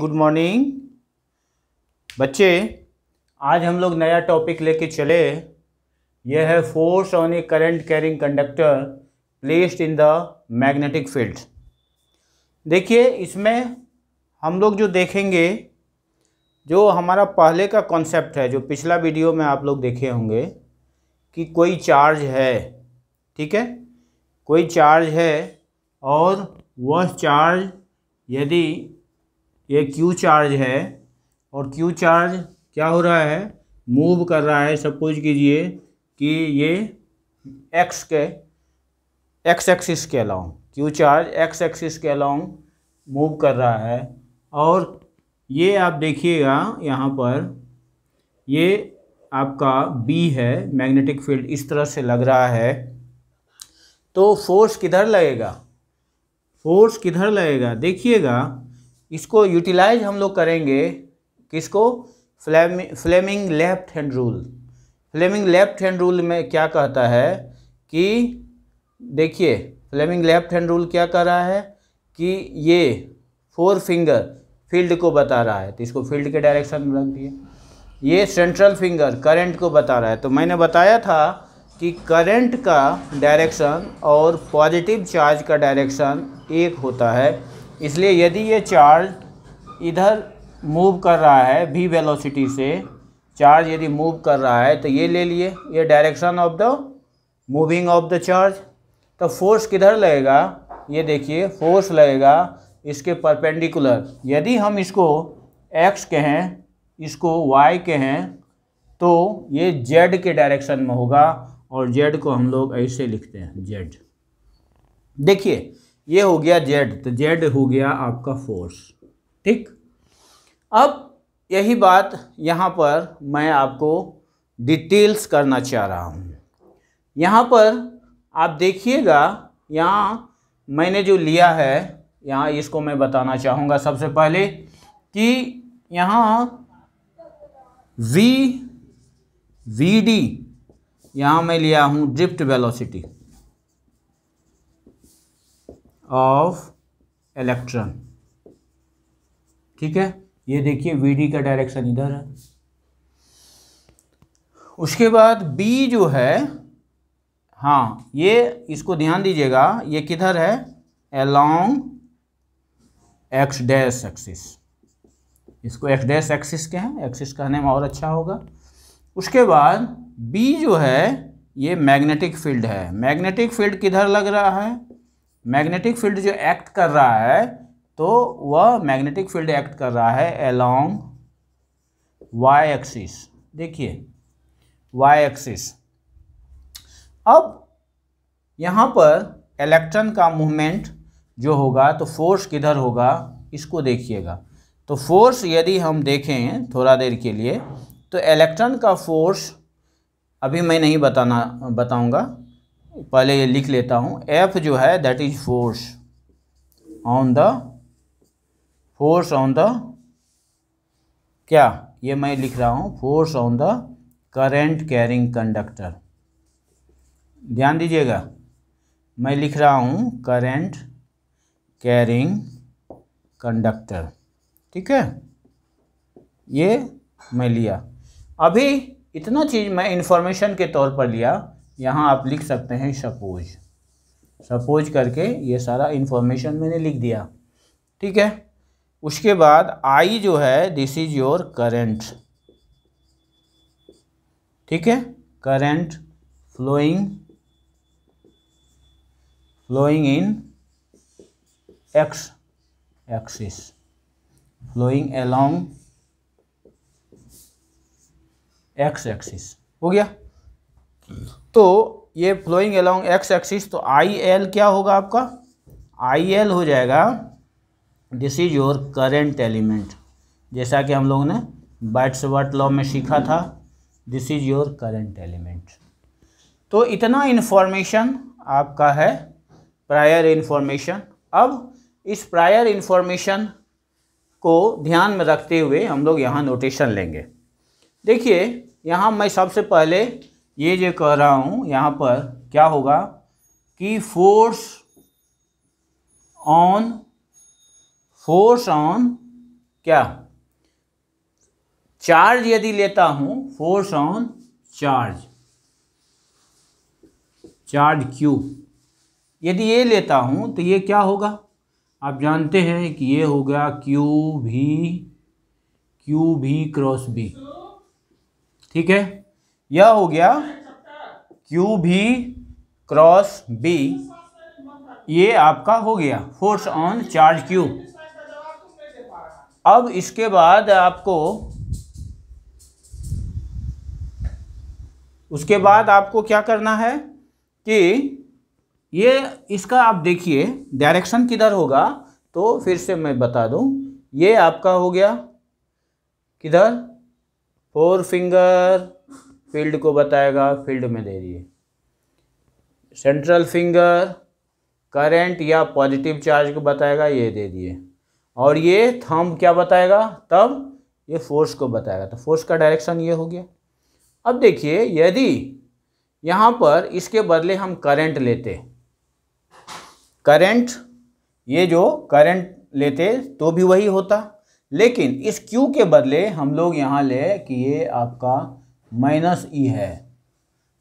good morning बच्चे आज हम लोग नया टॉपिक लेके चले यह है force on a current carrying conductor placed in the magnetic field देखिए इसमें हम लोग जो देखेंगे जो हमारा पहले का कॉन्सेप्ट है जो पिछला वीडियो में आप लोग देखे होंगे कि कोई चार्ज है ठीक है कोई चार्ज है और वह चार्ज यदि ये क्यू चार्ज है और क्यू चार्ज क्या हो रहा है मूव कर रहा है सपोज कीजिए कि ये एक्स के एक्स एक्सिस के along Q charge X axis के अलाउंग मूव कर रहा है और ये आप देखिएगा यहाँ पर ये आपका बी है मैग्नेटिक फील्ड इस तरह से लग रहा है तो फोर्स किधर लगेगा फोर्स किधर लगेगा देखिएगा इसको यूटिलाइज हम लोग करेंगे किसको Fleming Fleming left hand rule Fleming left hand rule में क्या कहता है कि देखिए फ्लेमिंग लेफ्ट हैंड रूल क्या कह रहा है कि ये फोर फिंगर फील्ड को बता रहा है तो इसको फील्ड के डायरेक्शन में रख दिए ये सेंट्रल फिंगर करंट को बता रहा है तो मैंने बताया था कि करंट का डायरेक्शन और पॉजिटिव चार्ज का डायरेक्शन एक होता है इसलिए यदि ये चार्ज इधर मूव कर रहा है वी वेलोसिटी से चार्ज यदि मूव कर रहा है तो ये ले लिए ये direction of the moving of the charge तो फोर्स किधर लगेगा ये देखिए फोर्स लगेगा इसके परपेंडिकुलर यदि हम इसको एक्स के हैं इसको वाई के हैं तो ये जेड के डायरेक्शन में होगा और जेड को हम लोग ऐसे लिखते हैं जेड देखिए ये हो गया जेड तो जेड हो गया आपका फोर्स ठीक अब यही बात यहाँ पर मैं आपको डिटेल्स करना चाह रहा हूँ यहाँ पर आप देखिएगा यहाँ मैंने जो लिया है यहाँ इसको मैं बताना चाहूँगा सबसे पहले कि यहाँ वी वी डी यहाँ मैं लिया हूँ ड्रिफ्ट वेलोसिटी ऑफ इलेक्ट्रॉन ठीक है ये देखिए वी का डायरेक्शन इधर है उसके बाद बी जो है हाँ ये इसको ध्यान दीजिएगा ये किधर है अलोंग एक्स डैश एक्सिस इसको एक्स डैश एक्सिस के हैं एक्सिस कहने में और अच्छा होगा उसके बाद बी जो है ये मैग्नेटिक फील्ड है मैग्नेटिक फील्ड किधर लग रहा है मैग्नेटिक फील्ड जो एक्ट कर रहा है तो वह मैग्नेटिक फील्ड एक्ट कर रहा है अलोंग वाई एक्सिस देखिए वाई एक्सिस अब यहाँ पर इलेक्ट्रॉन का मूवमेंट जो होगा तो फोर्स किधर होगा इसको देखिएगा तो फोर्स यदि हम देखें थोड़ा देर के लिए तो इलेक्ट्रॉन का फोर्स अभी मैं नहीं बताना बताऊंगा पहले ये लिख लेता हूँ एफ जो है that is force on the force on the क्या ये मैं लिख रहा हूँ force on the current carrying conductor ध्यान दीजिएगा मैं लिख रहा हूँ करेंट कैरिंग कंडक्टर ठीक है ये मैं लिया अभी इतना चीज़ मैं इन्फॉर्मेशन के तौर पर लिया यहाँ आप लिख सकते हैं सपोज सपोज करके ये सारा इन्फॉर्मेशन मैंने लिख दिया ठीक है उसके बाद आई जो है दिस इज योर करेंट ठीक है current flowing flowing in X axis flowing along X axis हो गया तो ये फ्लोइंग अलोंग एक्स एक्सिस तो आई एल क्या होगा आपका आई एल हो जाएगा this is your current element जैसा कि हम लोगों ने बैट्स वर्ट लॉ में सीखा था this is your current element तो इतना इन्फॉर्मेशन आपका है प्रायर इन्फॉर्मेशन अब इस प्रायर इन्फॉर्मेशन को ध्यान में रखते हुए हम लोग यहाँ नोटेशन लेंगे देखिए यहाँ मैं सबसे पहले ये जो कह रहा हूँ यहाँ पर क्या होगा कि फोर्स ऑन फोर्स ऑन क्या चार्ज यदि लेता हूँ force on charge charge Q यदि ये लेता हूँ तो ये क्या होगा आप जानते हैं कि ये हो गया क्यू भी क्यू भी क्रॉस बी ठीक है यह हो गया क्यू भी क्रॉस बी ये आपका हो गया फोर्स ऑन चार्ज क्यू अब इसके बाद आपको उसके बाद आपको क्या करना है कि ये इसका आप देखिए डायरेक्शन किधर होगा तो फिर से मैं बता दूं ये आपका हो गया किधर फोर फिंगर फील्ड को बताएगा फील्ड में दे दिए सेंट्रल फिंगर करंट या पॉजिटिव चार्ज को बताएगा ये दे दिए और ये थंब क्या बताएगा तब ये फोर्स को बताएगा तो फोर्स का डायरेक्शन ये हो गया अब देखिए यदि यहाँ पर इसके बदले हम करंट लेते करंट ये जो करंट लेते तो भी वही होता लेकिन इस क्यू के बदले हम लोग यहाँ ले कि ये आपका माइनस ई है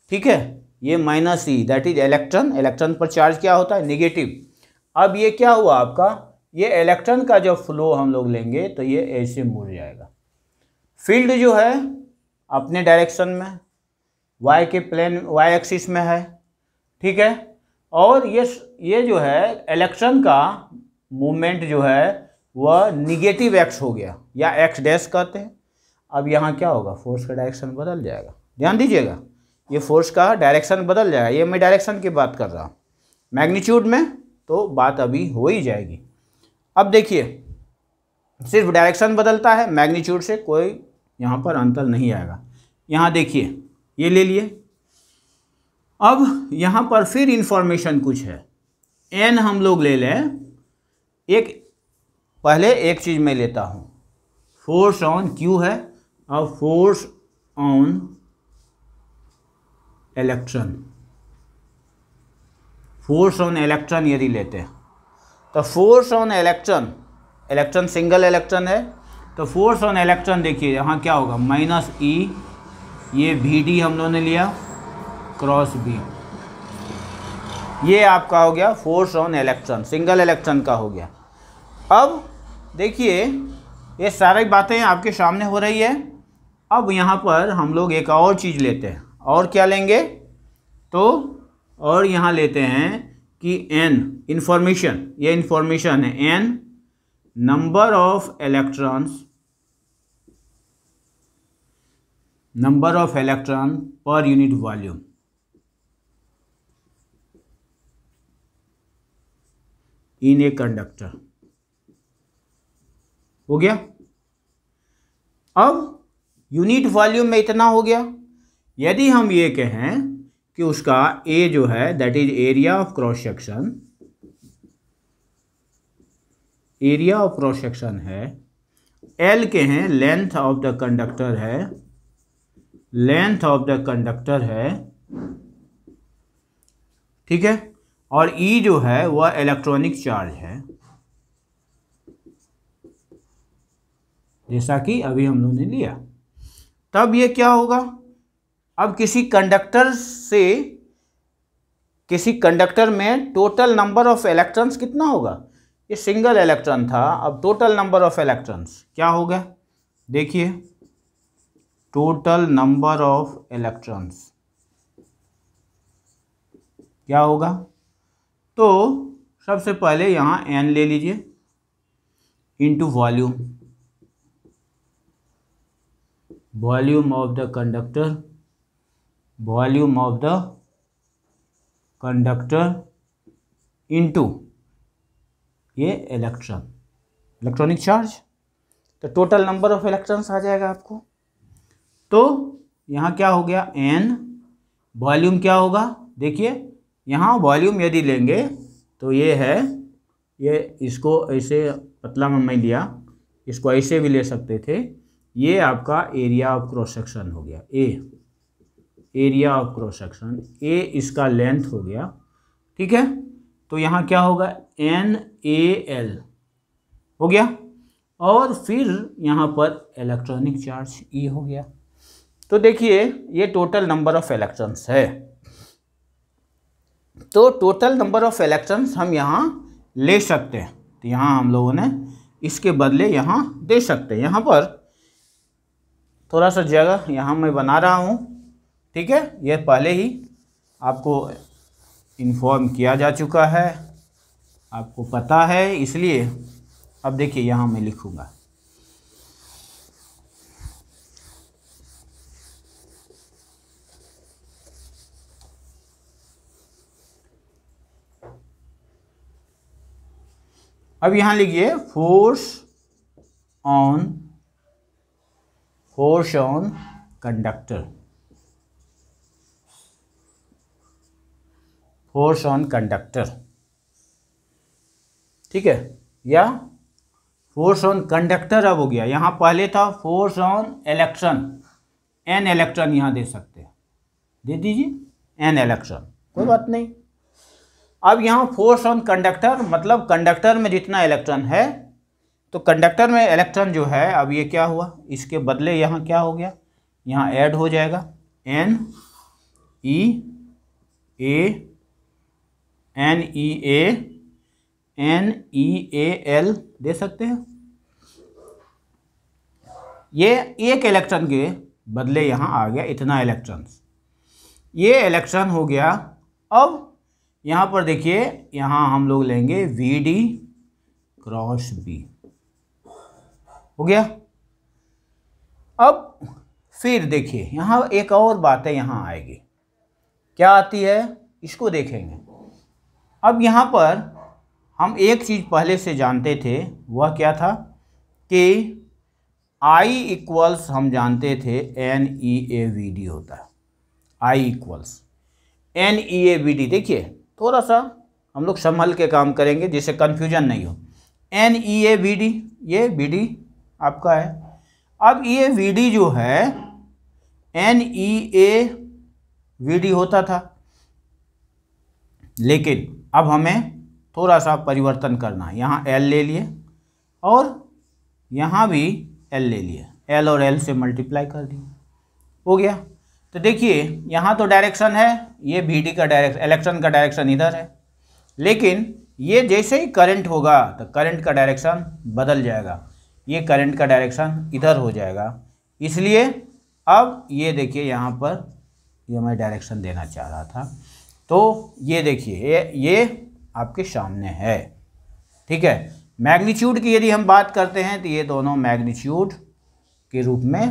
ठीक है ये minus E that is electron electron पर चार्ज क्या होता है निगेटिव अब ये क्या हुआ आपका ये इलेक्ट्रॉन का जब फ्लो हम लोग लेंगे तो ये ऐसे मुड़ जाएगा फील्ड जो है अपने डायरेक्शन में वाई के प्लेन वाई एक्सिस में है ठीक है और ये ये जो है इलेक्ट्रॉन का मूवमेंट जो है वह निगेटिव एक्स हो गया या एक्स डैश कहते हैं अब यहाँ क्या होगा फोर्स का डायरेक्शन बदल जाएगा ध्यान दीजिएगा ये फोर्स का डायरेक्शन बदल जाएगा ये मैं डायरेक्शन की बात कर रहा हूँ मैग्नीट्यूड में तो बात अभी हो ही जाएगी अब देखिए सिर्फ डायरेक्शन बदलता है मैग्नीट्यूड से कोई यहाँ पर अंतर नहीं आएगा यहाँ देखिए ये ले लिए अब यहाँ पर फिर इन्फॉर्मेशन कुछ है एन हम लोग ले लें एक पहले एक चीज़ मैं लेता हूँ फोर्स ऑन क्यू है a force on electron force on electron यदि लेते हैं तो force on electron electron single electron है तो force on electron देखिए यहाँ क्या होगा माइनस ई e, ये बी डी हम लोगों ने लिया क्रॉस बी ये आपका हो गया force on electron single electron का हो गया अब देखिए ये सारी बातें आपके सामने हो रही है अब यहाँ पर हम लोग एक और चीज़ लेते हैं और क्या लेंगे तो और यहाँ लेते हैं कि एन इन्फॉर्मेशन ये इन्फॉर्मेशन है N number of electrons number of electron per unit volume in a conductor हो गया अब यूनिट वॉल्यूम में इतना हो गया यदि हम ये कहें कि उसका ए जो है that is area of cross section area of cross section है एल के हैं लेंथ ऑफ द कंडक्टर है लेंथ ऑफ द कंडक्टर है ठीक है और ई e जो है वह इलेक्ट्रॉनिक चार्ज है जैसा कि अभी हम लोगों ने लिया तब ये क्या होगा अब किसी कंडक्टर से किसी कंडक्टर में टोटल नंबर ऑफ इलेक्ट्रॉन्स कितना होगा ये सिंगल इलेक्ट्रॉन था अब टोटल नंबर ऑफ इलेक्ट्रॉन्स क्या हो गया देखिए टोटल नंबर ऑफ इलेक्ट्रॉन्स क्या होगा तो सबसे पहले यहाँ एन ले लीजिए into volume volume of the conductor volume of the conductor into ये इलेक्ट्रॉन इलेक्ट्रॉनिक चार्ज तो टोटल नंबर ऑफ इलेक्ट्रॉन्स आ जाएगा आपको तो यहाँ क्या हो गया एन वॉल्यूम क्या होगा देखिए यहाँ वॉल्यूम यदि लेंगे तो ये है ये इसको ऐसे पतला में मैं लिया इसको ऐसे भी ले सकते थे ये आपका एरिया ऑफ क्रॉस सेक्शन हो गया A area of cross section A इसका लेंथ हो गया ठीक है तो यहाँ क्या होगा एन ए एल हो गया और फिर यहाँ पर इलेक्ट्रॉनिक चार्ज ई हो गया तो देखिए ये टोटल नंबर ऑफ इलेक्ट्रॉन्स है तो टोटल नंबर ऑफ इलेक्ट्रॉन्स हम यहाँ ले सकते हैं तो यहाँ हम लोगों ने इसके बदले यहाँ दे सकते हैं यहाँ पर थोड़ा सा जगह यहाँ मैं बना रहा हूँ ठीक है यह पहले ही आपको इन्फॉर्म किया जा चुका है आपको पता है इसलिए अब देखिए यहाँ मैं लिखूँगा अब यहाँ लिखिए force on force on conductor force on conductor ठीक है या फोर्स ऑन कंडक्टर अब हो गया यहाँ पहले था force on electron N electron यहाँ दे सकते हैं दे दीजिए एन इलेक्ट्रॉन कोई बात नहीं अब यहाँ फोर्स ऑन कंडक्टर मतलब कंडक्टर में जितना इलेक्ट्रॉन है तो कंडक्टर में इलेक्ट्रॉन जो है अब ये क्या हुआ इसके बदले यहाँ क्या हो गया यहाँ ऐड हो जाएगा N E A N E A N E A L दे सकते हैं ये एक इलेक्ट्रॉन के बदले यहाँ आ गया इतना इलेक्ट्रॉन्स ये इलेक्ट्रॉन हो गया अब यहाँ पर देखिए यहाँ हम लोग लेंगे वी डी क्रॉस बी हो गया अब फिर देखिए यहाँ एक और बात है यहाँ आएगी क्या आती है इसको देखेंगे अब यहाँ पर हम एक चीज़ पहले से जानते थे वह क्या था कि आई इक्वल्स हम जानते थे N E A V D होता है I equals N E A V D देखिए थोड़ा सा हम लोग संभल के काम करेंगे जिससे कन्फ्यूजन नहीं हो N E A V D ये वी डी आपका है अब ये वी जो है एन ई ए वी होता था लेकिन अब हमें थोड़ा सा परिवर्तन करना है यहाँ एल ले लिए और यहाँ भी एल ले लिए एल और एल से मल्टीप्लाई कर दिए हो गया तो देखिए यहाँ तो डायरेक्शन है ये वी का डायरेक्शन इलेक्ट्रॉन का डायरेक्शन इधर है लेकिन ये जैसे ही करंट होगा तो करंट का डायरेक्शन बदल जाएगा ये करंट का डायरेक्शन इधर हो जाएगा इसलिए अब ये देखिए यहाँ पर ये मैं डायरेक्शन देना चाह रहा था तो ये देखिए ये ये आपके सामने है ठीक है मैग्नीट्यूड की यदि हम बात करते हैं तो ये दोनों मैग्नीट्यूड के रूप में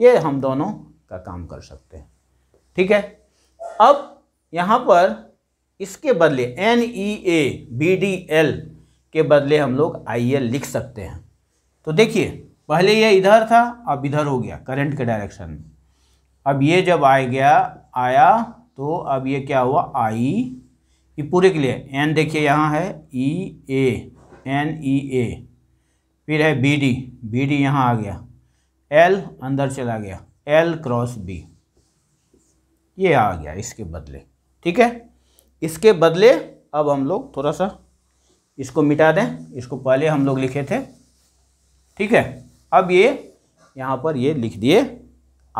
ये हम दोनों का काम कर सकते हैं ठीक है अब यहाँ पर इसके बदले N E A B D L के बदले हम लोग आई एल लिख सकते हैं तो देखिए पहले ये इधर था अब इधर हो गया करंट के डायरेक्शन में अब ये जब आ गया आया तो अब ये क्या हुआ आई ये पूरे के लिए एन देखिए यहाँ है ई ए एन ई ए फिर है बी डी बी डी यहाँ आ गया एल अंदर चला गया एल क्रॉस बी ये आ गया इसके बदले ठीक है इसके बदले अब हम लोग थोड़ा सा इसको मिटा दें इसको पहले हम लोग लिखे थे ठीक है अब ये यहाँ पर ये लिख दिए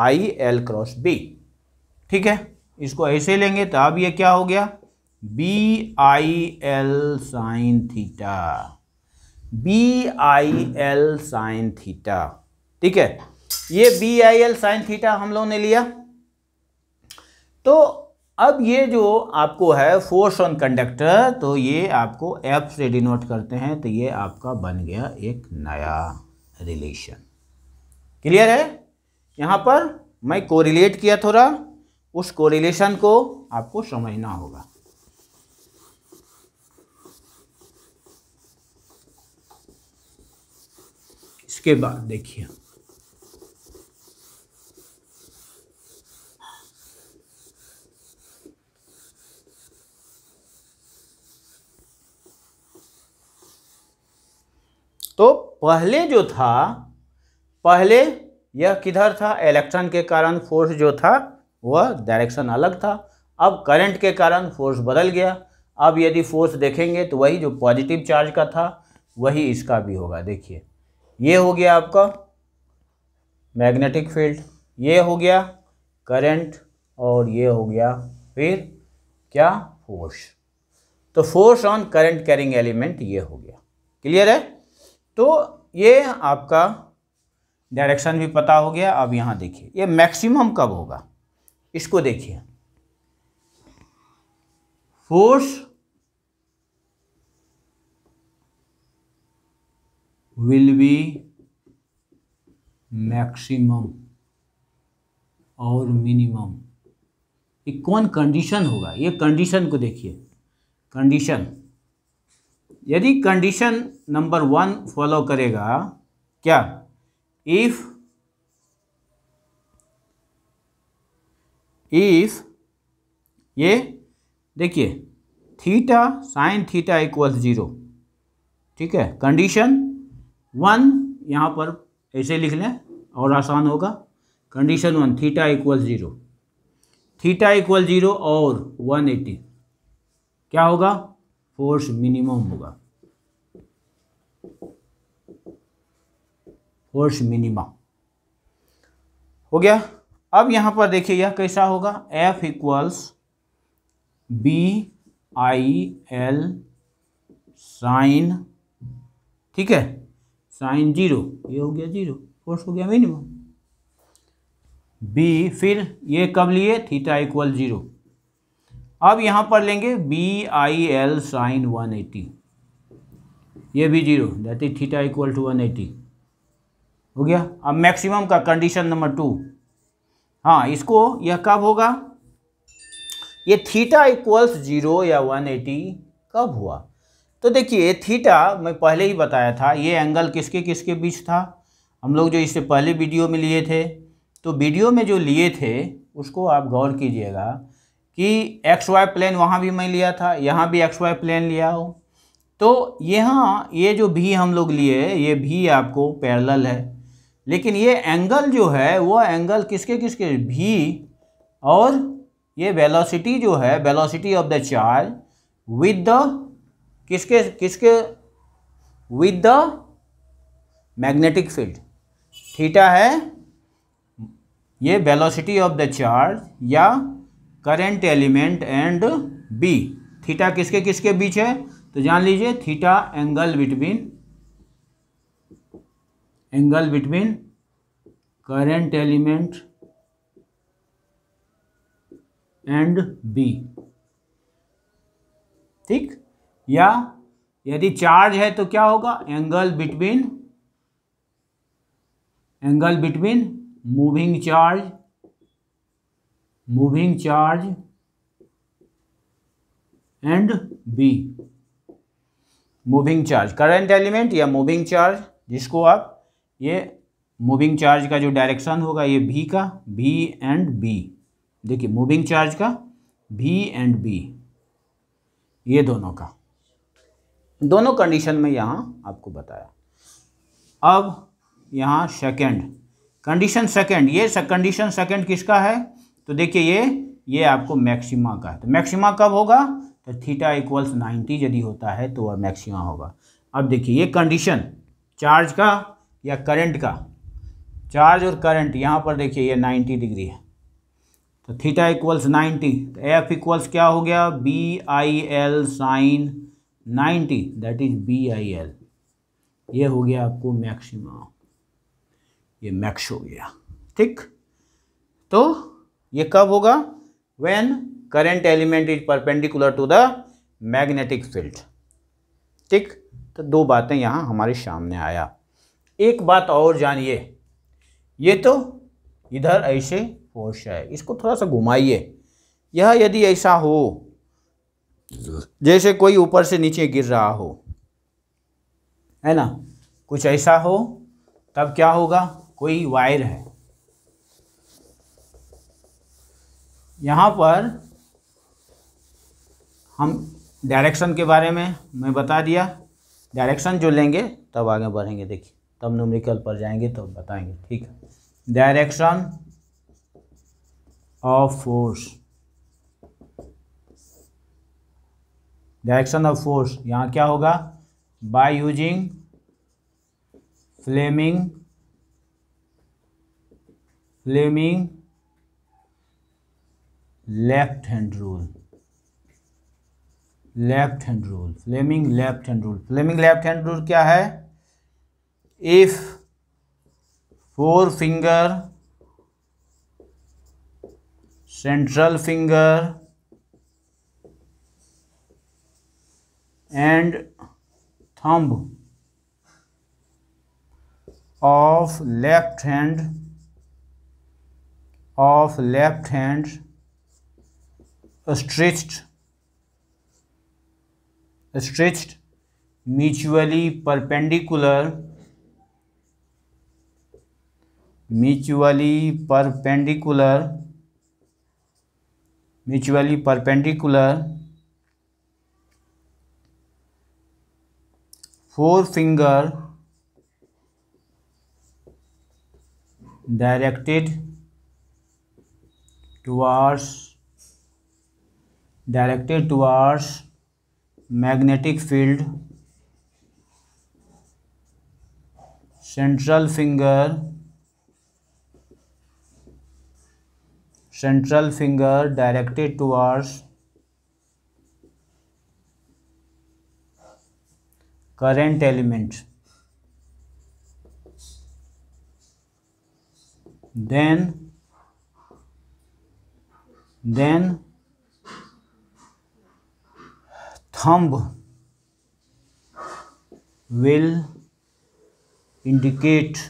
आई एल क्रॉस बी ठीक है इसको ऐसे लेंगे तो अब ये क्या हो गया B I L sine theta B I L sine theta ठीक है ये B I L sine theta हम लोगों ने लिया तो अब ये जो आपको है फोर्स ऑन कंडक्टर तो ये आपको एफ से डिनोट करते हैं तो ये आपका बन गया एक नया रिलेशन क्लियर है यहाँ पर मैं कोरिलेट किया थोड़ा उस कोरिलेशन को आपको समझना होगा इसके बाद देखिए तो पहले जो था पहले यह किधर था इलेक्ट्रॉन के कारण फोर्स जो था वह डायरेक्शन अलग था अब करंट के कारण फोर्स बदल गया अब यदि फोर्स देखेंगे तो वही जो पॉजिटिव चार्ज का था वही इसका भी होगा देखिए ये हो गया आपका मैग्नेटिक फील्ड ये हो गया करंट और ये हो गया फिर क्या फोर्स तो force on current carrying element ये हो गया क्लियर है तो ये आपका डायरेक्शन भी पता हो गया अब यहाँ देखिए ये मैक्सिमम कब होगा इसको देखिए फोर्स विल बी मैक्सिमम और मिनिमम ये कौन कंडीशन होगा ये कंडीशन को देखिए कंडीशन यदि कंडीशन नंबर वन फॉलो करेगा क्या इफ इफ ये देखिए theta sine theta equal zero ठीक है कंडीशन वन यहाँ पर ऐसे लिख लें और आसान होगा condition one theta equal zero theta equal zero और वन एटी क्या होगा फोर्स मिनिमम होगा फोर्स मिनिमम हो गया अब यहां पर देखिए यह कैसा होगा F equals B I L sine ठीक है साइन जीरो ये हो गया जीरो फोर्स हो गया मिनिमम बी फिर ये कब लिए थीटा इक्वल जीरो अब यहाँ पर लेंगे B I L sine one eighty ये भी zero that is theta equal to one eighty हो गया अब मैक्सिमम का कंडीशन नंबर टू हाँ इसको यह कब होगा ये थीटा इक्वल्स जीरो या वन एटी कब हुआ तो देखिए थीटा मैं पहले ही बताया था ये एंगल किसके किसके बीच था हम लोग जो इससे पहले वीडियो में लिए थे तो वीडियो में जो लिए थे उसको आप गौर कीजिएगा कि एक्स वाई प्लेन वहाँ भी मैं लिया था यहाँ भी एक्स वाई प्लेन लिया हो तो यहाँ ये जो भी हम लोग लिए ये भी आपको पैरेलल है लेकिन ये एंगल जो है वो एंगल किसके किसके भी और ये वेलोसिटी जो है velocity of the charge with the किसके किसके with the magnetic field theta है ये वेलोसिटी ऑफ द चार्ज या current element and B theta किसके किसके बीच है तो जान लीजिए theta angle between angle between current element and B ठीक या यदि चार्ज है तो क्या होगा angle between angle between moving charge moving charge and B moving charge current element या मूविंग चार्ज जिसको आप ये मूविंग चार्ज का जो डायरेक्शन होगा ये भी का भी एंड बी देखिए मूविंग चार्ज का भी एंड बी ये दोनों का दोनों कंडीशन में यहाँ आपको बताया अब यहाँ सेकंड कंडीशन सेकंड ये कंडीशन सेकंड किसका है तो देखिए ये ये आपको मैक्सिमा का है तो मैक्सिमा कब होगा तो थीटा इक्वल्स नाइन्टी यदि होता है तो वह मैक्सिमा होगा अब देखिए ये कंडीशन चार्ज का या करंट का चार्ज और करंट यहाँ पर देखिए ये नाइन्टी डिग्री है तो थीटा इक्वल्स नाइन्टी तो एफ इक्वल्स क्या हो गया B I L sine ninety that is B I L ये हो गया आपको मैक्सिमा ये मैक्स हो गया ठीक तो ये कब होगा when current element is perpendicular to the magnetic field ठीक तो दो बातें यहाँ हमारे सामने आया एक बात और जानिए ये तो इधर ऐसे फोर्स है इसको थोड़ा सा घुमाइए यह यदि ऐसा हो जैसे कोई ऊपर से नीचे गिर रहा हो है ना कुछ ऐसा हो तब क्या होगा कोई वायर है यहाँ पर हम डायरेक्शन के बारे में मैं बता दिया डायरेक्शन जो लेंगे तब आगे बढ़ेंगे देखिए तब न्यूमेरिकल पर जाएंगे तब बताएंगे ठीक है direction of force direction of force यहाँ क्या होगा by using Fleming Fleming left hand rule left hand rule Fleming left hand rule Fleming left hand rule क्या है if forefinger central finger and thumb of left hand of left hands stretched stretched mutually perpendicular mutually perpendicular mutually perpendicular forefinger directed towards directed towards magnetic field central finger central finger directed towards current element then then thumb will indicate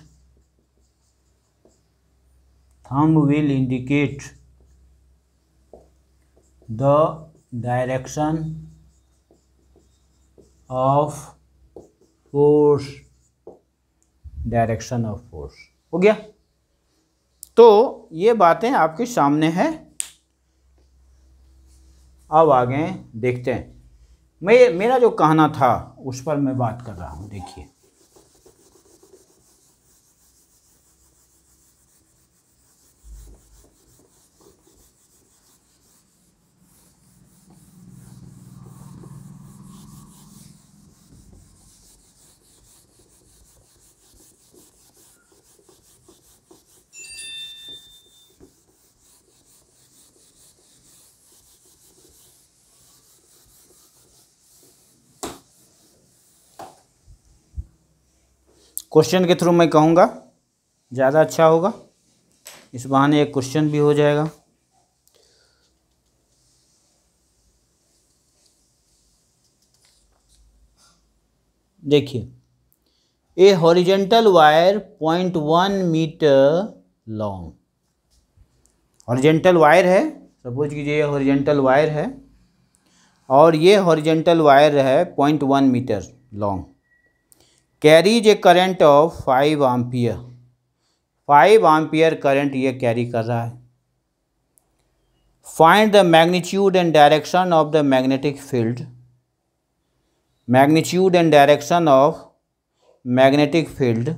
thumb will indicate the direction of force direction of force हो गया तो ये बातें आपके सामने हैं अब आगे देखते हैं मैं मेरा जो कहना था उस पर मैं बात कर रहा हूँ देखिए क्वेश्चन के थ्रू मैं कहूँगा ज़्यादा अच्छा होगा इस बहाने एक क्वेश्चन भी हो जाएगा देखिए a horizontal wire point one metre long horizontal wire है सपोज कीजिए ये हॉरिजेंटल वायर है और ये हॉरिजेंटल वायर है point one metre long carries a current of five ampere five ampere current ये कैरी कर रहा है find the magnitude and direction of the magnetic field magnitude and direction of magnetic field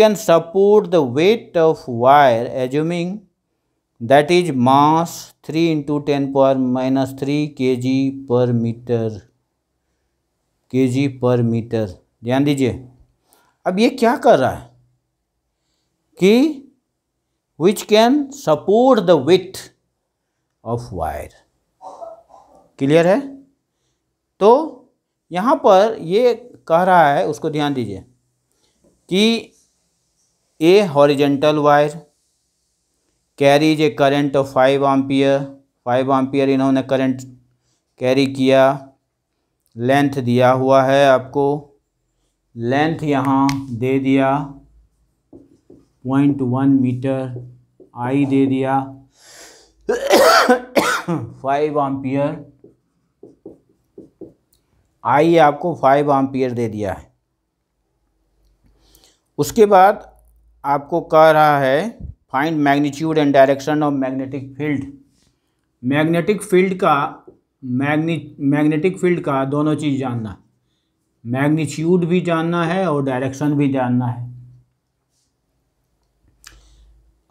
can support the weight of wire assuming that is mass three into ten पर minus three K G per metre के G per metre ध्यान दीजिए अब ये क्या कर रहा है कि which can support the with of wire clear है तो यहाँ पर ये कह रहा है उसको ध्यान दीजिए कि a horizontal wire carries a current of five ampere five ampere इन्होंने करंट कैरी किया लेंथ दिया हुआ है आपको लेंथ यहाँ दे दिया पॉइंट वन मीटर आई दे दिया फाइव आम्पियर आई आपको फाइव आम्पियर दे दिया है उसके बाद आपको कह रहा है find magnitude and direction of magnetic field magnetic field का मैग्नेटिक फील्ड का दोनों चीज़ जानना मैग्नीट्यूड भी जानना है और डायरेक्शन भी जानना है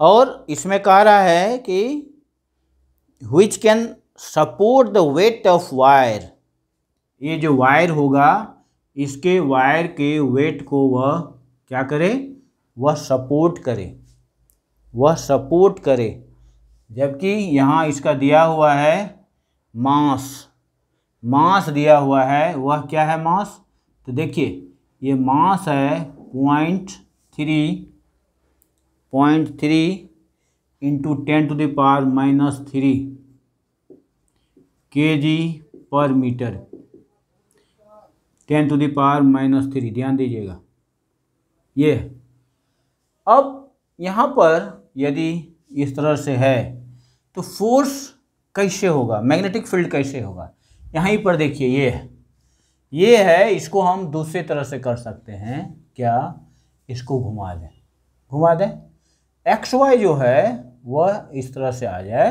और इसमें कह रहा है कि which can support the weight of wire ये जो वायर होगा इसके वायर के वेट को वह क्या करे वह सपोर्ट करे वह सपोर्ट करे जबकि यहाँ इसका दिया हुआ है मास मास दिया हुआ है वह क्या है मास तो देखिए ये मास है point three point three into ten to the power minus three K G per metre ten to the power minus three ध्यान दीजिएगा ये अब यहाँ पर यदि इस तरह से है तो फोर्स कैसे होगा मैग्नेटिक फील्ड कैसे होगा यहीं पर देखिए ये है ये है इसको हम दूसरे तरह से कर सकते हैं क्या इसको घुमा दें घुमा दें एक्स वाई जो है वह इस तरह से आ जाए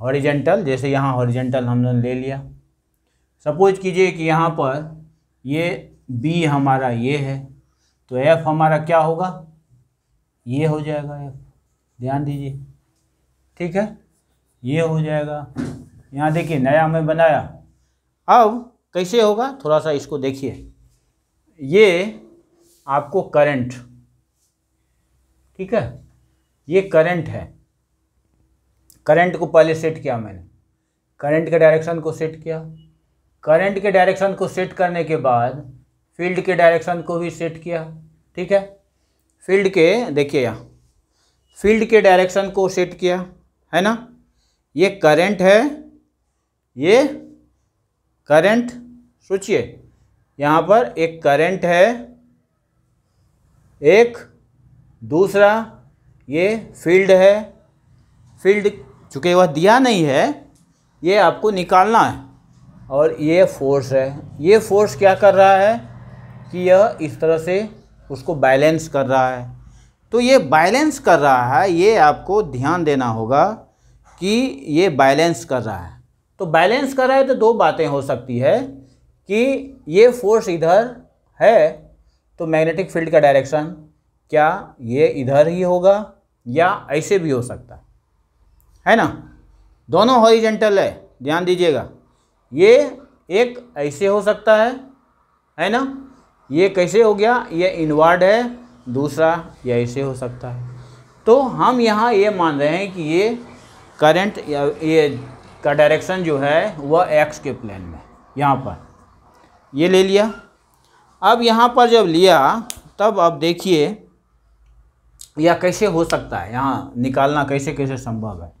हॉरिजेंटल जैसे यहाँ हॉरिजेंटल हमने ले लिया सपोज कीजिए कि यहाँ पर ये बी हमारा ये है तो एफ हमारा क्या होगा ये हो जाएगा एफ ध्यान दीजिए ठीक है ये हो जाएगा यहाँ देखिए नया मैं बनाया अब कैसे होगा थोड़ा सा इसको देखिए ये आपको करंट ठीक है ये करंट है करंट को पहले सेट किया मैंने करंट के डायरेक्शन को सेट किया करंट के डायरेक्शन को सेट करने के बाद फील्ड के डायरेक्शन को भी सेट किया ठीक है फील्ड के देखिए यहाँ फील्ड के डायरेक्शन को सेट किया है ना ये करंट है ये करंट सोचिए यहाँ पर एक करंट है एक दूसरा ये फील्ड है फील्ड चूँकि वह दिया नहीं है ये आपको निकालना है और ये फोर्स है ये फोर्स क्या कर रहा है कि यह इस तरह से उसको बैलेंस कर रहा है तो ये बैलेंस कर रहा है ये आपको ध्यान देना होगा कि ये बैलेंस कर रहा है तो बैलेंस कर रहा है तो दो बातें हो सकती है कि ये फोर्स इधर है तो मैग्नेटिक फील्ड का डायरेक्शन क्या ये इधर ही होगा या ऐसे भी हो सकता है ना दोनों हॉरिजेंटल है ध्यान दीजिएगा ये एक ऐसे हो सकता है है ना ये कैसे हो गया ये इनवर्ड है दूसरा ये ऐसे हो सकता है तो हम यहाँ ये मान रहे हैं कि ये करंट ये का डायरेक्शन जो है वह एक्स के प्लेन में यहाँ पर ये ले लिया अब यहाँ पर जब लिया तब आप देखिए यह कैसे हो सकता है यहाँ निकालना कैसे कैसे संभव है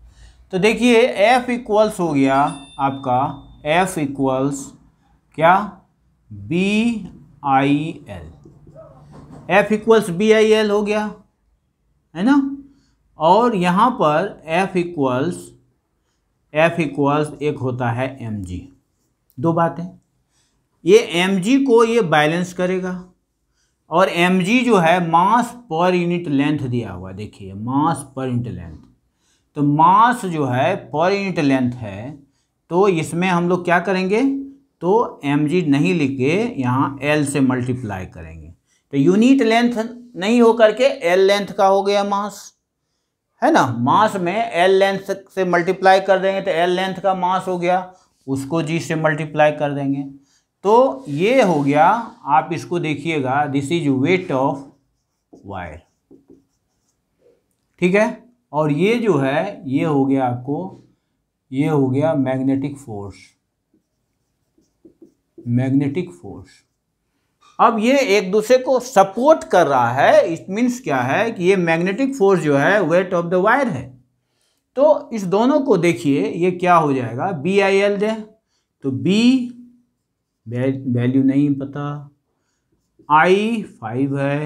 तो देखिए f इक्वल्स हो गया आपका f इक्वल्स क्या B I L F equals B I L हो गया है ना और यहाँ पर f इक्वल्स एफ इक्वल्स एक होता है एम जी दो बातें ये एम जी को ये बैलेंस करेगा और एम जी जो है मास पर यूनिट लेंथ दिया हुआ देखिए मास पर यूनिट लेंथ तो मास जो है पर यूनिट लेंथ है तो इसमें हम लोग क्या करेंगे तो एम जी नहीं लिख के यहाँ एल से मल्टीप्लाई करेंगे तो यूनिट लेंथ नहीं होकर के एल लेंथ का हो गया मास है ना मास में एल लेंथ से मल्टीप्लाई कर देंगे तो एल लेंथ का मास हो गया उसको जी से मल्टीप्लाई कर देंगे तो ये हो गया आप इसको देखिएगा this is weight of wire ठीक है और ये जो है ये हो गया आपको ये हो गया मैग्नेटिक फोर्स मैग्नेटिक फोर्स अब ये एक दूसरे को सपोर्ट कर रहा है इट मीन्स क्या है कि ये मैग्नेटिक फोर्स जो है वेट ऑफ द वायर है तो इस दोनों को देखिए ये क्या हो जाएगा बी आई एल दे तो बी वैल्यू नहीं पता आई फाइव है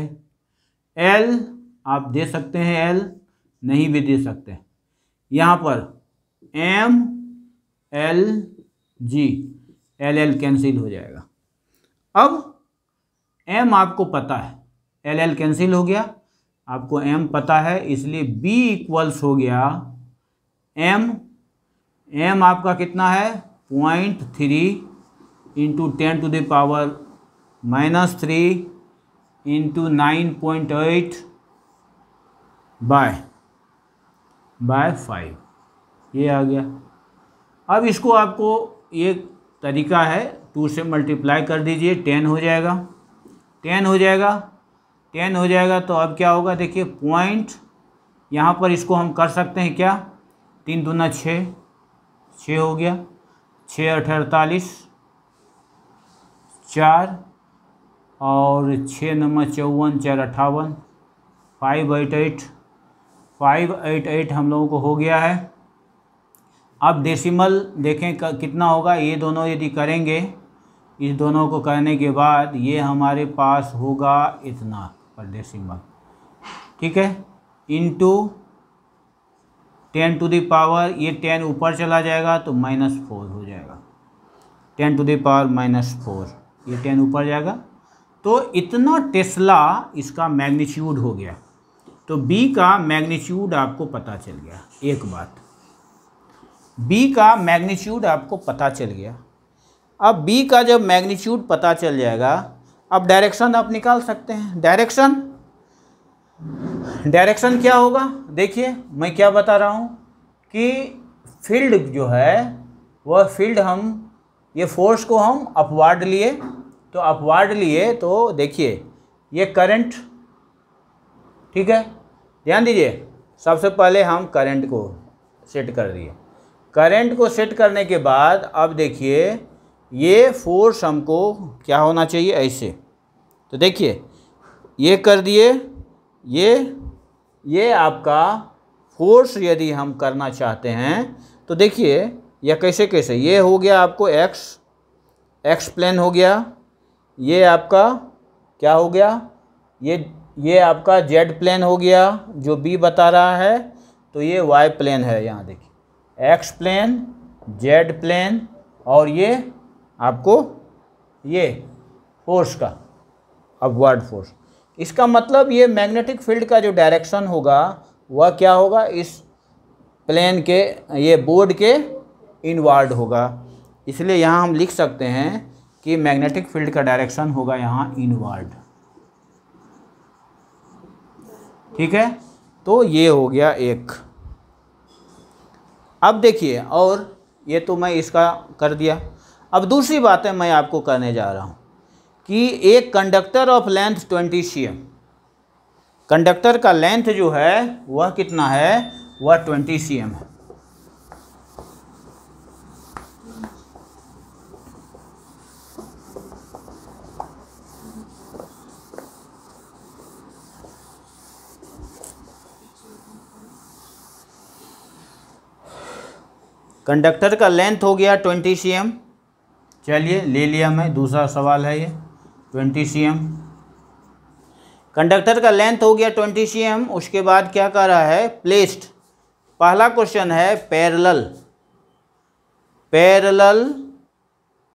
एल आप दे सकते हैं एल नहीं भी दे सकते यहाँ पर M L G L L cancel हो जाएगा अब एम आपको पता है एल एल कैंसिल हो गया आपको एम पता है इसलिए बी इक्वल्स हो गया एम एम आपका कितना है point three into ten to the power minus three into nine point eight by by five ये आ गया अब इसको आपको एक तरीका है टू से मल्टीप्लाई कर दीजिए टेन हो जाएगा टेन हो जाएगा टेन हो जाएगा तो अब क्या होगा देखिए पॉइंट यहाँ पर इसको हम कर सकते हैं क्या तीन दूना छः छः हो गया छः अठ अड़तालीस चार और छः नंबर चौवन चार अट्ठावन five eight eight five eight eight हम लोगों को हो गया है अब डेसिमल देखें कितना होगा ये दोनों यदि करेंगे इस दोनों को करने के बाद ये हमारे पास होगा इतना पर डेसिमल ठीक है to ten to the power ये टेन ऊपर चला जाएगा तो माइनस फोर हो जाएगा ten to the power minus four ये टेन ऊपर जाएगा तो इतना टेस्ला इसका मैग्नीट्यूड हो गया तो बी का मैग्नीट्यूड आपको पता चल गया एक बात बी का मैग्नीट्यूड आपको पता चल गया अब बी का जब मैग्नीट्यूड पता चल जाएगा अब डायरेक्शन आप निकाल सकते हैं डायरेक्शन डायरेक्शन क्या होगा देखिए मैं क्या बता रहा हूँ कि फील्ड जो है वह फील्ड हम ये फोर्स को हम अपवार्ड लिए तो अपवार्ड लिए तो देखिए ये करंट ठीक है ध्यान दीजिए सबसे पहले हम करंट को सेट कर दिए करंट को सेट करने के बाद अब देखिए ये फोर्स हमको क्या होना चाहिए ऐसे तो देखिए ये कर दिए ये ये आपका फोर्स यदि हम करना चाहते हैं तो देखिए या कैसे कैसे ये हो गया आपको एक्स एक्स प्लेन हो गया ये आपका क्या हो गया ये ये आपका जेड प्लेन हो गया जो बी बता रहा है तो ये वाई प्लेन है यहाँ देखिए एक्स प्लेन जेड प्लेन और ये आपको ये फोर्स का अपवर्ड फोर्स इसका मतलब ये मैग्नेटिक फील्ड का जो डायरेक्शन होगा वह क्या होगा इस प्लेन के ये बोर्ड के इनवर्ड होगा इसलिए यहाँ हम लिख सकते हैं कि मैग्नेटिक फील्ड का डायरेक्शन होगा यहाँ इनवर्ड ठीक है तो ये हो गया एक अब देखिए और ये तो मैं इसका कर दिया अब दूसरी बातें मैं आपको करने जा रहा हूँ कि एक conductor of length twenty C M conductor का लेंथ जो है वह कितना है वह ट्वेंटी सी एम है कंडक्टर का लेंथ हो गया ट्वेंटी सी एम चलिए ले लिया मैं दूसरा सवाल है ये ट्वेंटी सी एम कंडक्टर का लेंथ हो गया ट्वेंटी सी एम उसके बाद क्या कर रहा है प्लेस्ड पहला क्वेश्चन है पैरल पैरल